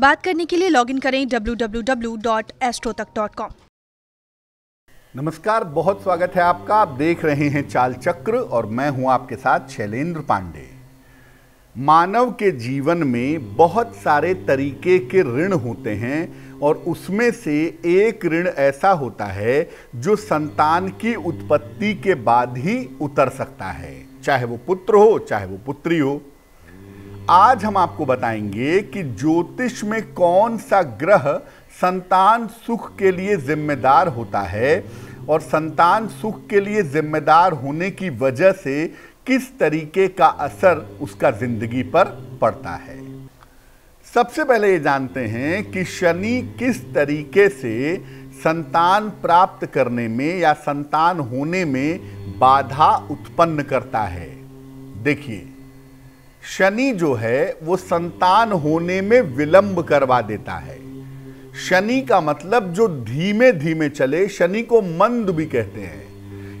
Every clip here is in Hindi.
बात करने के लिए लॉगिन करें डब्ल्यू नमस्कार बहुत स्वागत है आपका आप देख रहे हैं चाल चक्र और मैं हूं आपके साथ शैलेंद्र पांडे मानव के जीवन में बहुत सारे तरीके के ऋण होते हैं और उसमें से एक ऋण ऐसा होता है जो संतान की उत्पत्ति के बाद ही उतर सकता है चाहे वो पुत्र हो चाहे वो पुत्री हो आज हम आपको बताएंगे कि ज्योतिष में कौन सा ग्रह संतान सुख के लिए जिम्मेदार होता है और संतान सुख के लिए जिम्मेदार होने की वजह से किस तरीके का असर उसका जिंदगी पर पड़ता है सबसे पहले ये जानते हैं कि शनि किस तरीके से संतान प्राप्त करने में या संतान होने में बाधा उत्पन्न करता है देखिए शनि जो है वो संतान होने में विलंब करवा देता है शनि का मतलब जो धीमे धीमे चले शनि को मंद भी कहते हैं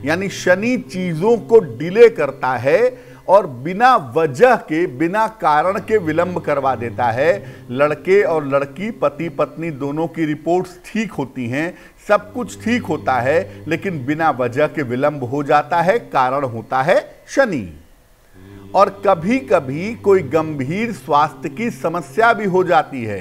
यानी शनि चीजों को डिले करता है और बिना वजह के बिना कारण के विलंब करवा देता है लड़के और लड़की पति पत्नी दोनों की रिपोर्ट्स ठीक होती हैं सब कुछ ठीक होता है लेकिन बिना वजह के विलंब हो जाता है कारण होता है शनि और कभी कभी कोई गंभीर स्वास्थ्य की समस्या भी हो जाती है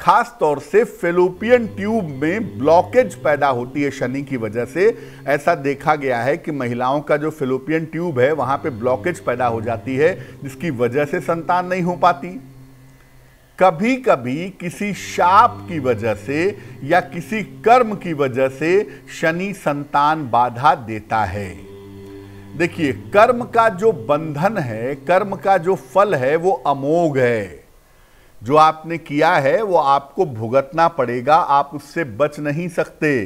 खास तौर से फेलोपियन ट्यूब में ब्लॉकेज पैदा होती है शनि की वजह से ऐसा देखा गया है कि महिलाओं का जो फेलोपियन ट्यूब है वहां पे ब्लॉकेज पैदा हो जाती है जिसकी वजह से संतान नहीं हो पाती कभी कभी किसी शाप की वजह से या किसी कर्म की वजह से शनि संतान बाधा देता है देखिए कर्म का जो बंधन है कर्म का जो फल है वो अमोघ है जो आपने किया है वो आपको भुगतना पड़ेगा आप उससे बच नहीं सकते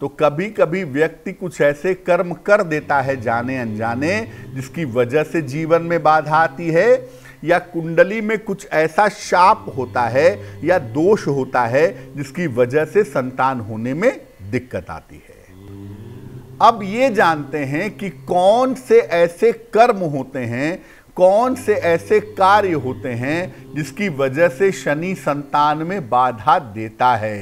तो कभी कभी व्यक्ति कुछ ऐसे कर्म कर देता है जाने अनजाने जिसकी वजह से जीवन में बाधा आती है या कुंडली में कुछ ऐसा शाप होता है या दोष होता है जिसकी वजह से संतान होने में दिक्कत आती है अब ये जानते हैं कि कौन से ऐसे कर्म होते हैं कौन से ऐसे कार्य होते हैं जिसकी वजह से शनि संतान में बाधा देता है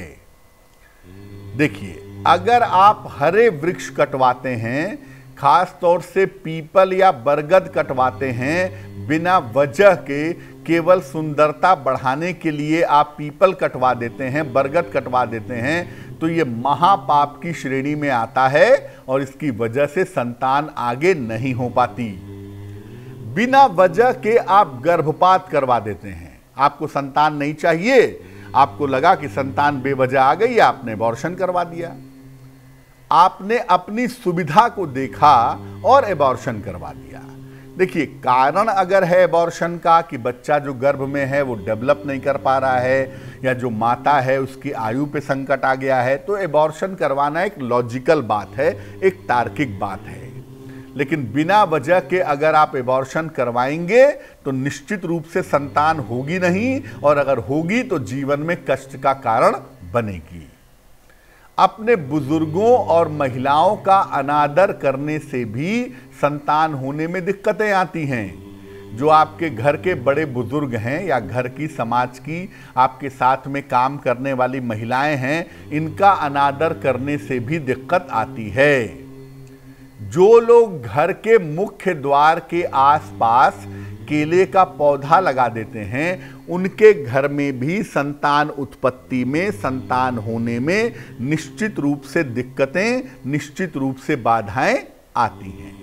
देखिए अगर आप हरे वृक्ष कटवाते हैं खास तौर से पीपल या बरगद कटवाते हैं बिना वजह के केवल सुंदरता बढ़ाने के लिए आप पीपल कटवा देते हैं बरगद कटवा देते हैं तो ये महापाप की श्रेणी में आता है और इसकी वजह से संतान आगे नहीं हो पाती बिना वजह के आप गर्भपात करवा देते हैं आपको संतान नहीं चाहिए आपको लगा कि संतान बेवजह आ गई आपने एबॉर्शन करवा दिया आपने अपनी सुविधा को देखा और एबॉर्शन करवा दिया देखिए कारण अगर है एबॉर्शन का कि बच्चा जो गर्भ में है वो डेवलप नहीं कर पा रहा है या जो माता है उसकी आयु पे संकट आ गया है तो एबॉर्शन करवाना एक लॉजिकल बात है एक तार्किक बात है लेकिन बिना वजह के अगर आप एबॉर्शन करवाएंगे तो निश्चित रूप से संतान होगी नहीं और अगर होगी तो जीवन में कष्ट का कारण बनेगी अपने बुजुर्गों और महिलाओं का अनादर करने से भी संतान होने में दिक्कतें आती हैं जो आपके घर के बड़े बुजुर्ग हैं या घर की समाज की आपके साथ में काम करने वाली महिलाएं हैं इनका अनादर करने से भी दिक्कत आती है जो लोग घर के मुख्य द्वार के आसपास केले का पौधा लगा देते हैं उनके घर में भी संतान उत्पत्ति में संतान होने में निश्चित रूप से दिक्कतें निश्चित रूप से बाधाएं आती हैं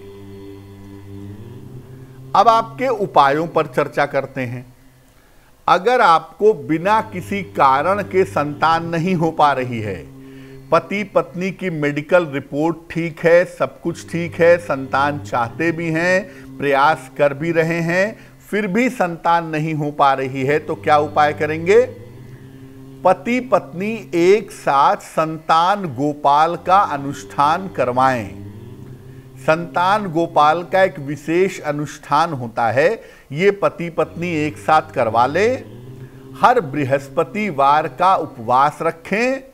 अब आपके उपायों पर चर्चा करते हैं अगर आपको बिना किसी कारण के संतान नहीं हो पा रही है पति पत्नी की मेडिकल रिपोर्ट ठीक है सब कुछ ठीक है संतान चाहते भी हैं प्रयास कर भी रहे हैं फिर भी संतान नहीं हो पा रही है तो क्या उपाय करेंगे पति पत्नी एक साथ संतान गोपाल का अनुष्ठान करवाएं संतान गोपाल का एक विशेष अनुष्ठान होता है ये पति पत्नी एक साथ करवा लें हर बृहस्पतिवार का उपवास रखें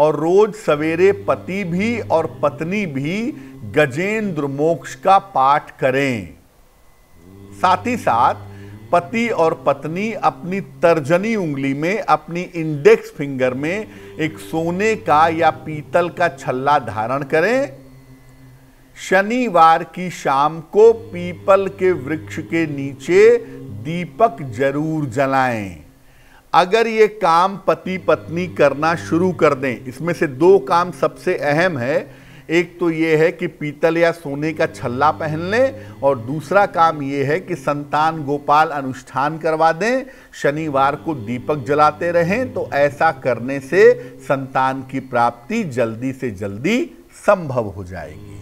और रोज सवेरे पति भी और पत्नी भी गजेंद्र मोक्ष का पाठ करें साथ ही साथ पति और पत्नी अपनी तर्जनी उंगली में अपनी इंडेक्स फिंगर में एक सोने का या पीतल का छल्ला धारण करें शनिवार की शाम को पीपल के वृक्ष के नीचे दीपक जरूर जलाएं अगर ये काम पति पत्नी करना शुरू कर दें इसमें से दो काम सबसे अहम है एक तो ये है कि पीतल या सोने का छल्ला पहन लें और दूसरा काम ये है कि संतान गोपाल अनुष्ठान करवा दें शनिवार को दीपक जलाते रहें तो ऐसा करने से संतान की प्राप्ति जल्दी से जल्दी संभव हो जाएगी